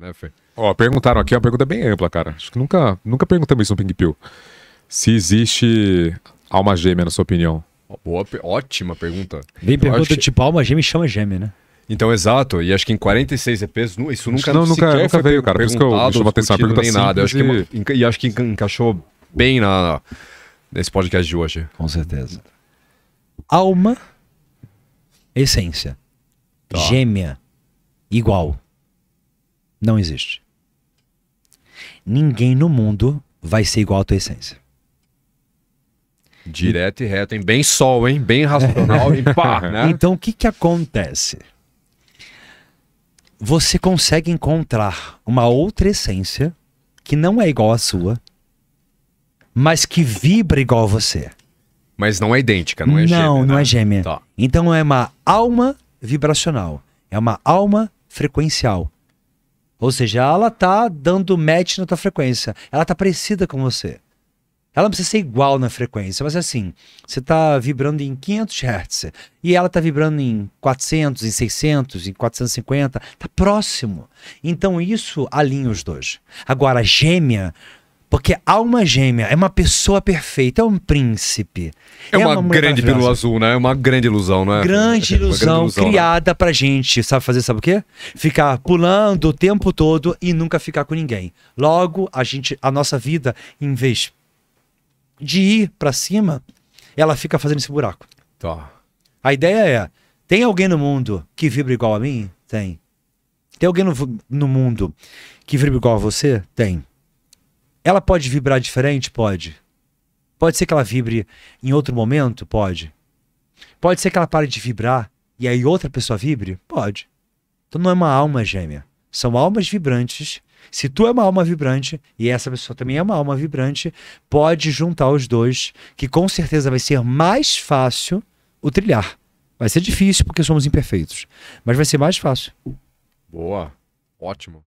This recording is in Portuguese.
Né, Ó, perguntaram aqui, é uma pergunta bem ampla, cara. Acho que nunca, nunca perguntamos isso no Ping Pill. Se existe alma gêmea, na sua opinião. Boa, ótima pergunta. Bem pergunta, que... tipo, alma gêmea chama gêmea, né? Então, exato. E acho que em 46 EPs, isso nunca, não, nunca, nunca veio, cara. Por isso que eu atenção. pergunta nem nada. Acho e... que, é e acho que encaixou bem na, nesse podcast de hoje. Com certeza. Alma, essência. Tá. Gêmea, igual. Não existe. Ninguém no mundo vai ser igual à tua essência. Direto e reto, hein? Bem sol, hein? Bem racional, hein? Pá, né? Então o que, que acontece? Você consegue encontrar uma outra essência que não é igual à sua, mas que vibra igual a você. Mas não é idêntica, não é gêmea. Não, não né? é gêmea. Tá. Então é uma alma vibracional, é uma alma frequencial, ou seja, ela tá dando match na tua frequência. Ela tá parecida com você. Ela não precisa ser igual na frequência, mas é assim, você tá vibrando em 500 Hz e ela tá vibrando em 400, em 600, em 450, tá próximo. Então isso alinha os dois. Agora, a gêmea porque alma gêmea é uma pessoa perfeita, é um príncipe. É, é uma, uma grande pílula azul, né? É uma grande ilusão, né? Grande ilusão, grande ilusão né? criada né? pra gente, sabe fazer, sabe o quê? Ficar pulando o tempo todo e nunca ficar com ninguém. Logo, a gente, a nossa vida, em vez de ir pra cima, ela fica fazendo esse buraco. Tá. A ideia é: tem alguém no mundo que vibra igual a mim? Tem. Tem alguém no, no mundo que vibra igual a você? Tem. Ela pode vibrar diferente? Pode. Pode ser que ela vibre em outro momento? Pode. Pode ser que ela pare de vibrar e aí outra pessoa vibre? Pode. Então não é uma alma gêmea. São almas vibrantes. Se tu é uma alma vibrante e essa pessoa também é uma alma vibrante, pode juntar os dois, que com certeza vai ser mais fácil o trilhar. Vai ser difícil porque somos imperfeitos, mas vai ser mais fácil. Boa. Ótimo.